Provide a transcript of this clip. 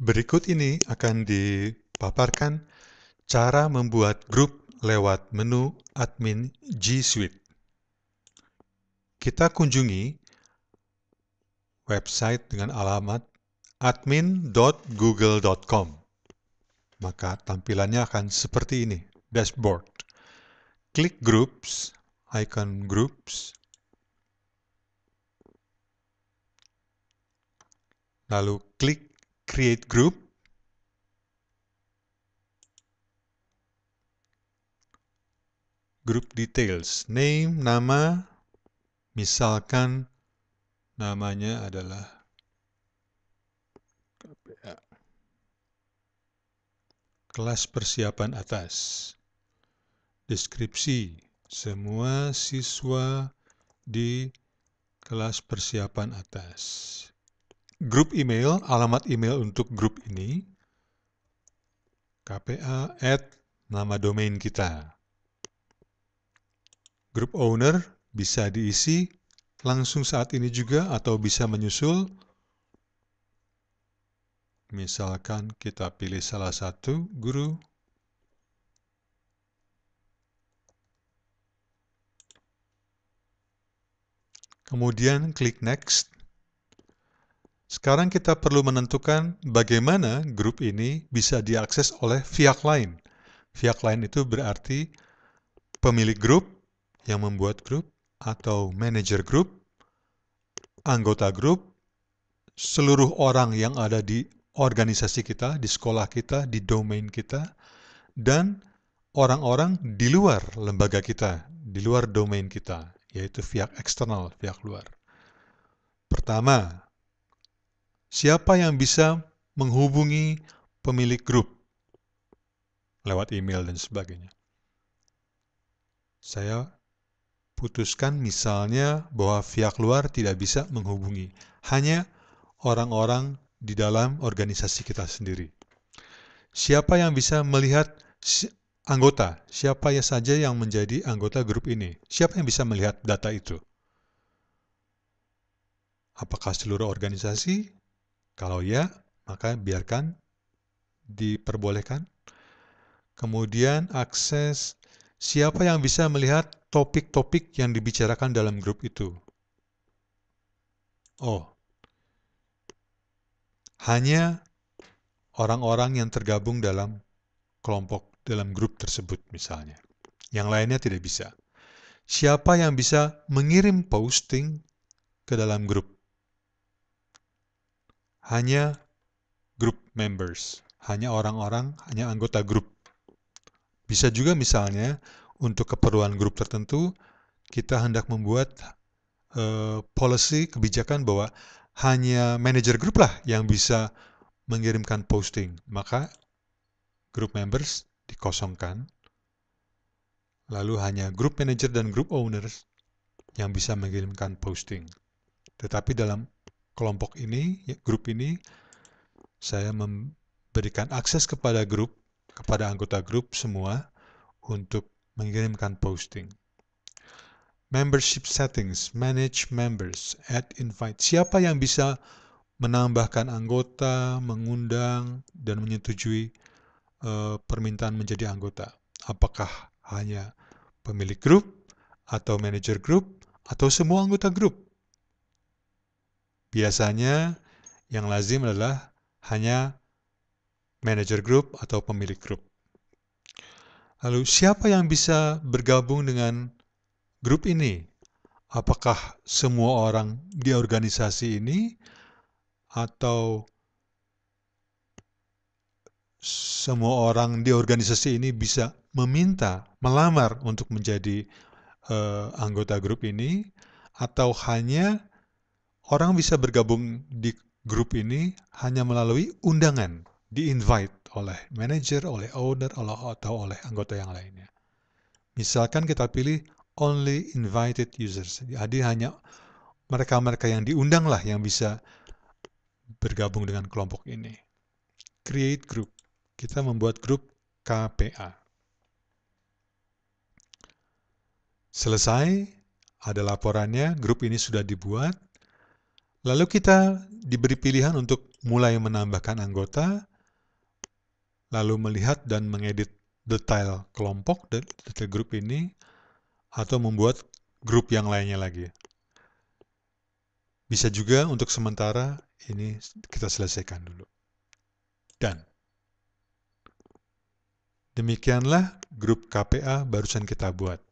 Berikut ini akan dipaparkan cara membuat grup lewat menu admin G Suite. Kita kunjungi website dengan alamat admin.google.com. Maka tampilannya akan seperti ini, dashboard. Klik groups, icon groups. Lalu klik create group group details name nama misalkan namanya adalah kelas persiapan atas deskripsi semua siswa di kelas persiapan atas grup email, alamat email untuk grup ini, kpa at nama domain kita. Grup owner bisa diisi langsung saat ini juga atau bisa menyusul. Misalkan kita pilih salah satu guru. Kemudian klik next. Sekarang kita perlu menentukan bagaimana grup ini bisa diakses oleh pihak lain. Pihak lain itu berarti pemilik grup yang membuat grup atau manajer grup, anggota grup, seluruh orang yang ada di organisasi kita, di sekolah kita, di domain kita, dan orang-orang di luar lembaga kita, di luar domain kita, yaitu pihak eksternal, pihak luar. Pertama, Siapa yang bisa menghubungi pemilik grup lewat email dan sebagainya? Saya putuskan misalnya bahwa pihak luar tidak bisa menghubungi, hanya orang-orang di dalam organisasi kita sendiri. Siapa yang bisa melihat anggota, siapa ya saja yang menjadi anggota grup ini, siapa yang bisa melihat data itu? Apakah seluruh organisasi kalau ya, maka biarkan diperbolehkan. Kemudian akses siapa yang bisa melihat topik-topik yang dibicarakan dalam grup itu. Oh, hanya orang-orang yang tergabung dalam kelompok, dalam grup tersebut misalnya. Yang lainnya tidak bisa. Siapa yang bisa mengirim posting ke dalam grup? hanya group members, hanya orang-orang, hanya anggota grup. Bisa juga misalnya untuk keperluan grup tertentu kita hendak membuat uh, policy kebijakan bahwa hanya manager grup lah yang bisa mengirimkan posting. Maka grup members dikosongkan. Lalu hanya grup manager dan grup owners yang bisa mengirimkan posting. Tetapi dalam kelompok ini, ya, grup ini, saya memberikan akses kepada grup, kepada anggota grup semua untuk mengirimkan posting. Membership settings, manage members, add invite. Siapa yang bisa menambahkan anggota, mengundang, dan menyetujui e, permintaan menjadi anggota? Apakah hanya pemilik grup, atau manager grup, atau semua anggota grup? Biasanya yang lazim adalah hanya manager grup atau pemilik grup. Lalu siapa yang bisa bergabung dengan grup ini? Apakah semua orang di organisasi ini atau semua orang di organisasi ini bisa meminta, melamar untuk menjadi uh, anggota grup ini atau hanya orang bisa bergabung di grup ini hanya melalui undangan, di-invite oleh manager, oleh owner, atau oleh anggota yang lainnya. Misalkan kita pilih only invited users, jadi hanya mereka-mereka yang diundanglah yang bisa bergabung dengan kelompok ini. Create group. Kita membuat grup KPA. Selesai, ada laporannya, grup ini sudah dibuat. Lalu kita diberi pilihan untuk mulai menambahkan anggota, lalu melihat dan mengedit detail kelompok, detail grup ini, atau membuat grup yang lainnya lagi. Bisa juga untuk sementara ini kita selesaikan dulu. Dan demikianlah grup KPA barusan kita buat.